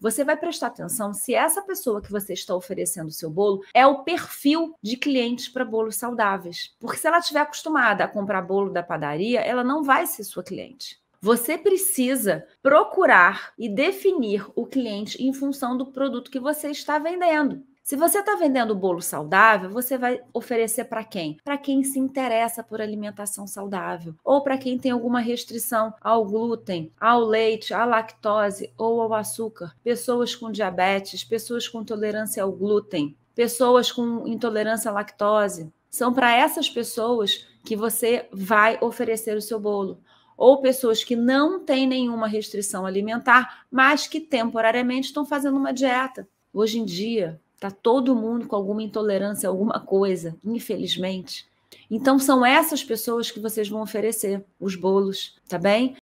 Você vai prestar atenção se essa pessoa que você está oferecendo o seu bolo é o perfil de clientes para bolos saudáveis. Porque se ela estiver acostumada a comprar bolo da padaria, ela não vai ser sua cliente. Você precisa procurar e definir o cliente em função do produto que você está vendendo. Se você está vendendo bolo saudável, você vai oferecer para quem? Para quem se interessa por alimentação saudável ou para quem tem alguma restrição ao glúten, ao leite, à lactose ou ao açúcar. Pessoas com diabetes, pessoas com intolerância ao glúten, pessoas com intolerância à lactose. São para essas pessoas que você vai oferecer o seu bolo ou pessoas que não têm nenhuma restrição alimentar, mas que temporariamente estão fazendo uma dieta. Hoje em dia, Está todo mundo com alguma intolerância, alguma coisa, infelizmente. Então são essas pessoas que vocês vão oferecer os bolos, tá bem?